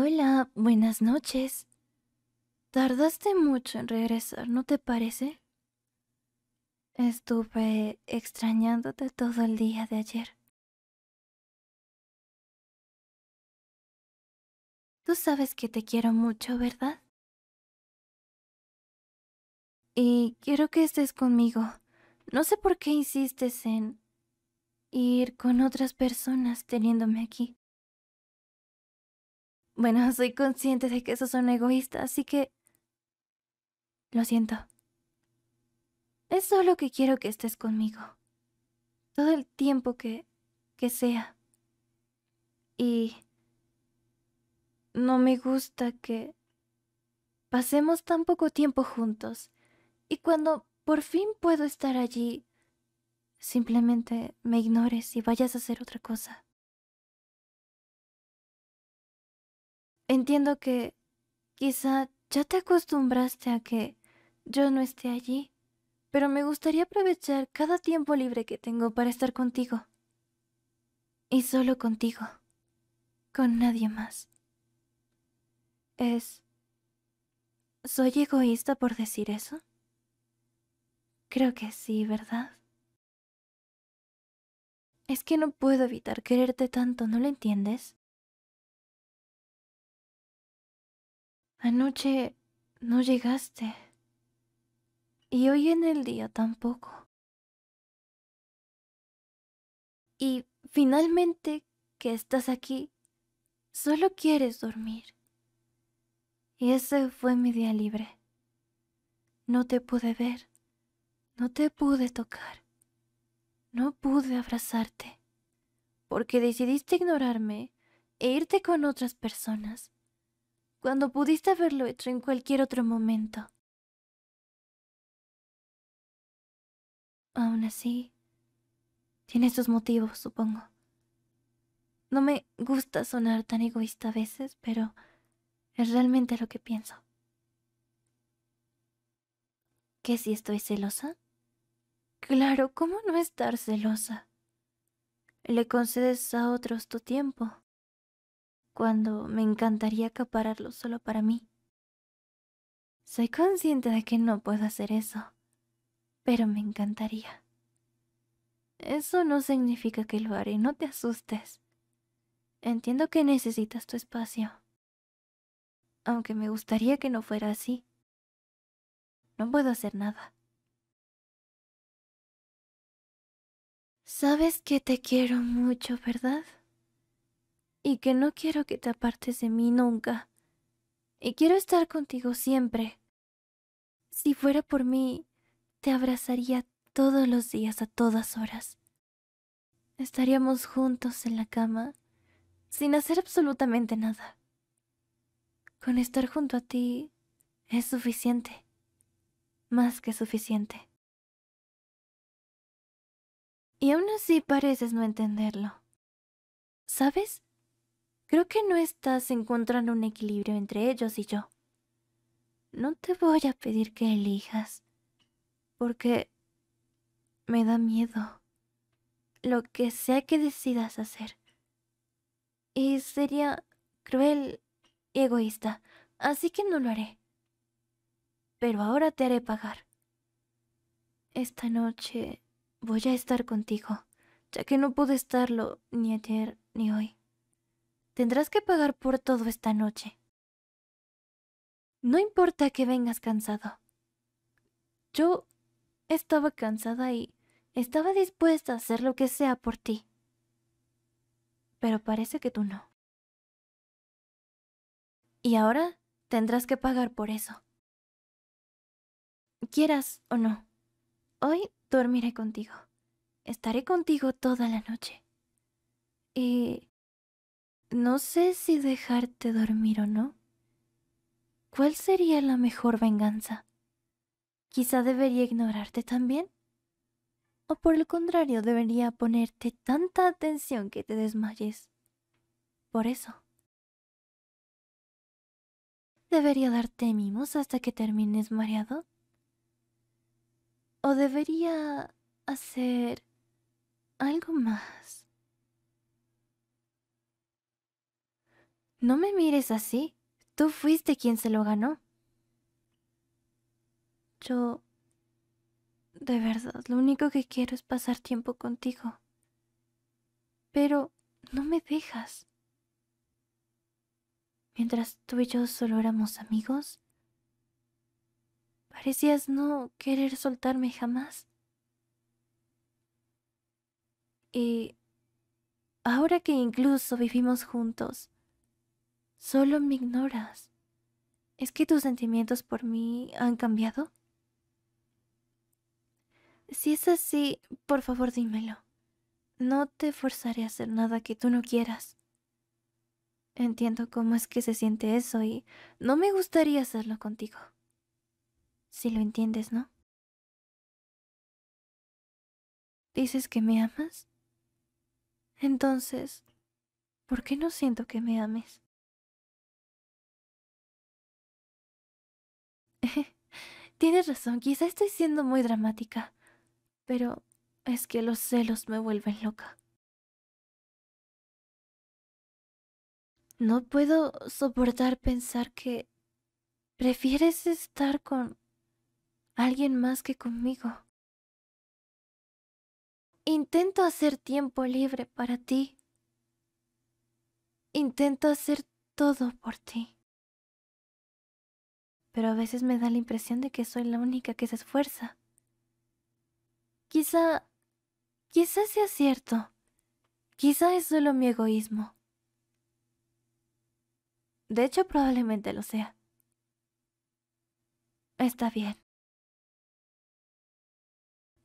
Hola, buenas noches. Tardaste mucho en regresar, ¿no te parece? Estuve extrañándote todo el día de ayer. Tú sabes que te quiero mucho, ¿verdad? Y quiero que estés conmigo. No sé por qué insistes en ir con otras personas teniéndome aquí. Bueno, soy consciente de que eso son egoísta, así que... Lo siento. Es solo que quiero que estés conmigo. Todo el tiempo que... que sea. Y... No me gusta que... Pasemos tan poco tiempo juntos. Y cuando por fin puedo estar allí, simplemente me ignores y vayas a hacer otra cosa. Entiendo que quizá ya te acostumbraste a que yo no esté allí, pero me gustaría aprovechar cada tiempo libre que tengo para estar contigo. Y solo contigo, con nadie más. Es... ¿Soy egoísta por decir eso? Creo que sí, ¿verdad? Es que no puedo evitar quererte tanto, ¿no lo entiendes? Anoche no llegaste. Y hoy en el día tampoco. Y finalmente que estás aquí, solo quieres dormir. Y ese fue mi día libre. No te pude ver, no te pude tocar, no pude abrazarte, porque decidiste ignorarme e irte con otras personas cuando pudiste haberlo hecho en cualquier otro momento. Aún así, tiene sus motivos, supongo. No me gusta sonar tan egoísta a veces, pero es realmente lo que pienso. ¿Qué si estoy celosa? Claro, ¿cómo no estar celosa? Le concedes a otros tu tiempo, cuando me encantaría acapararlo solo para mí. Soy consciente de que no puedo hacer eso, pero me encantaría. Eso no significa que lo haré, no te asustes. Entiendo que necesitas tu espacio. Aunque me gustaría que no fuera así. No puedo hacer nada. Sabes que te quiero mucho, ¿verdad? y que no quiero que te apartes de mí nunca. Y quiero estar contigo siempre. Si fuera por mí, te abrazaría todos los días a todas horas. Estaríamos juntos en la cama, sin hacer absolutamente nada. Con estar junto a ti es suficiente, más que suficiente. Y aún así pareces no entenderlo. ¿Sabes? Creo que no estás encontrando un equilibrio entre ellos y yo. No te voy a pedir que elijas, porque me da miedo lo que sea que decidas hacer. Y sería cruel y egoísta, así que no lo haré. Pero ahora te haré pagar. Esta noche voy a estar contigo, ya que no pude estarlo ni ayer ni hoy. Tendrás que pagar por todo esta noche. No importa que vengas cansado. Yo estaba cansada y estaba dispuesta a hacer lo que sea por ti. Pero parece que tú no. Y ahora tendrás que pagar por eso. Quieras o no, hoy dormiré contigo. Estaré contigo toda la noche. Y no sé si dejarte dormir o no. ¿Cuál sería la mejor venganza? Quizá debería ignorarte también. O por el contrario, debería ponerte tanta atención que te desmayes. Por eso. ¿Debería darte mimos hasta que termines mareado? ¿O debería hacer algo más? No me mires así. Tú fuiste quien se lo ganó. Yo... De verdad, lo único que quiero es pasar tiempo contigo. Pero no me dejas. Mientras tú y yo solo éramos amigos, parecías no querer soltarme jamás. Y ahora que incluso vivimos juntos, Solo me ignoras. ¿Es que tus sentimientos por mí han cambiado? Si es así, por favor dímelo. No te forzaré a hacer nada que tú no quieras. Entiendo cómo es que se siente eso y no me gustaría hacerlo contigo. Si lo entiendes, ¿no? ¿Dices que me amas? Entonces, ¿por qué no siento que me ames? Tienes razón, quizá estoy siendo muy dramática, pero es que los celos me vuelven loca. No puedo soportar pensar que prefieres estar con alguien más que conmigo. Intento hacer tiempo libre para ti. Intento hacer todo por ti pero a veces me da la impresión de que soy la única que se esfuerza. Quizá... quizá sea cierto. Quizá es solo mi egoísmo. De hecho, probablemente lo sea. Está bien.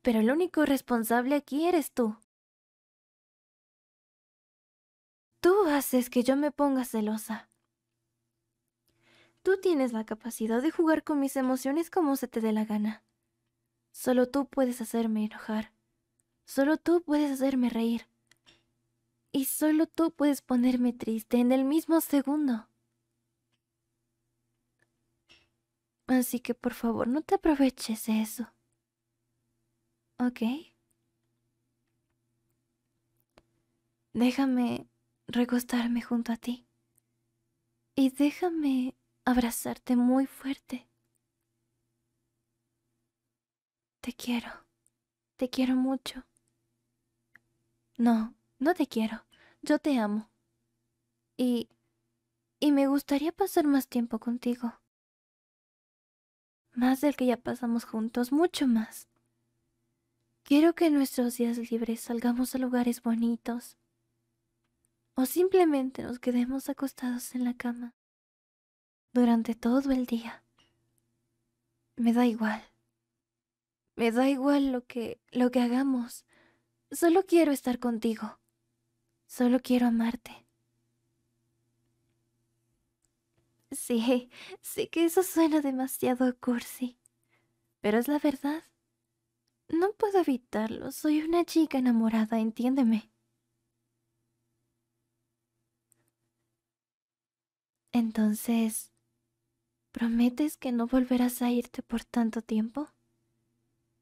Pero el único responsable aquí eres tú. Tú haces que yo me ponga celosa. Tú tienes la capacidad de jugar con mis emociones como se te dé la gana. Solo tú puedes hacerme enojar. Solo tú puedes hacerme reír. Y solo tú puedes ponerme triste en el mismo segundo. Así que por favor, no te aproveches de eso. ¿Ok? Déjame recostarme junto a ti. Y déjame abrazarte muy fuerte. Te quiero, te quiero mucho. No, no te quiero, yo te amo. Y... y me gustaría pasar más tiempo contigo. Más del que ya pasamos juntos, mucho más. Quiero que en nuestros días libres salgamos a lugares bonitos o simplemente nos quedemos acostados en la cama durante todo el día. Me da igual. Me da igual lo que lo que hagamos. Solo quiero estar contigo. Solo quiero amarte. Sí, sé que eso suena demasiado cursi, pero es la verdad. No puedo evitarlo, soy una chica enamorada, entiéndeme. Entonces, ¿Prometes que no volverás a irte por tanto tiempo?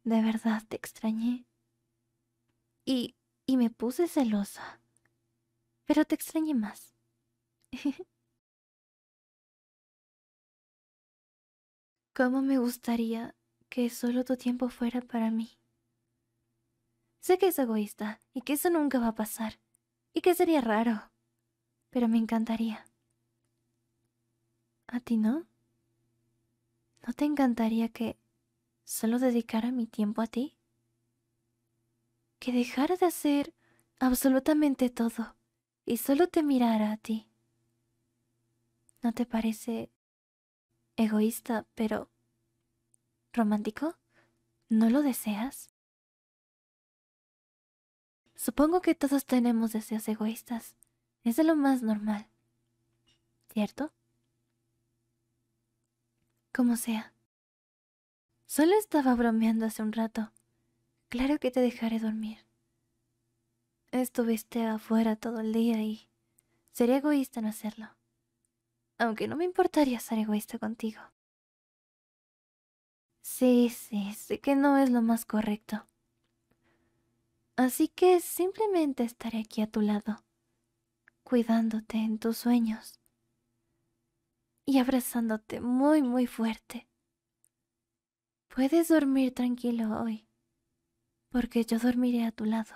De verdad te extrañé. Y, y me puse celosa. Pero te extrañé más. ¿Cómo me gustaría que solo tu tiempo fuera para mí? Sé que es egoísta y que eso nunca va a pasar y que sería raro, pero me encantaría. ¿A ti no? ¿No te encantaría que solo dedicara mi tiempo a ti? Que dejara de hacer absolutamente todo y solo te mirara a ti. ¿No te parece egoísta, pero romántico? ¿No lo deseas? Supongo que todos tenemos deseos egoístas. Es de lo más normal. ¿Cierto? Como sea. Solo estaba bromeando hace un rato. Claro que te dejaré dormir. Estuviste afuera todo el día y sería egoísta no hacerlo. Aunque no me importaría ser egoísta contigo. Sí, sí, sé que no es lo más correcto. Así que simplemente estaré aquí a tu lado, cuidándote en tus sueños y abrazándote muy, muy fuerte. Puedes dormir tranquilo hoy, porque yo dormiré a tu lado.